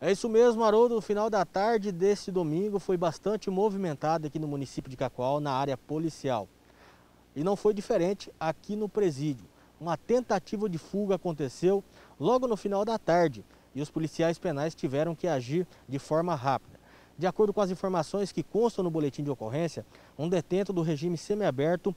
É isso mesmo, Haroldo. O final da tarde deste domingo foi bastante movimentado aqui no município de Cacoal, na área policial. E não foi diferente aqui no presídio. Uma tentativa de fuga aconteceu logo no final da tarde e os policiais penais tiveram que agir de forma rápida. De acordo com as informações que constam no boletim de ocorrência, um detento do regime semiaberto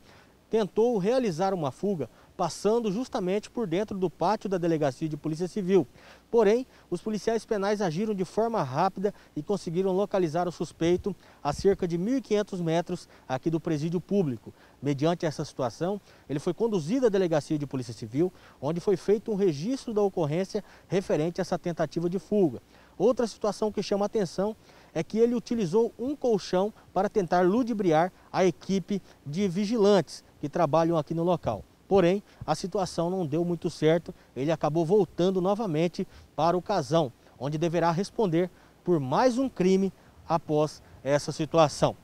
tentou realizar uma fuga passando justamente por dentro do pátio da Delegacia de Polícia Civil. Porém, os policiais penais agiram de forma rápida e conseguiram localizar o suspeito a cerca de 1.500 metros aqui do presídio público. Mediante essa situação, ele foi conduzido à Delegacia de Polícia Civil, onde foi feito um registro da ocorrência referente a essa tentativa de fuga. Outra situação que chama atenção é que ele utilizou um colchão para tentar ludibriar a equipe de vigilantes que trabalham aqui no local. Porém, a situação não deu muito certo. Ele acabou voltando novamente para o casão, onde deverá responder por mais um crime após essa situação.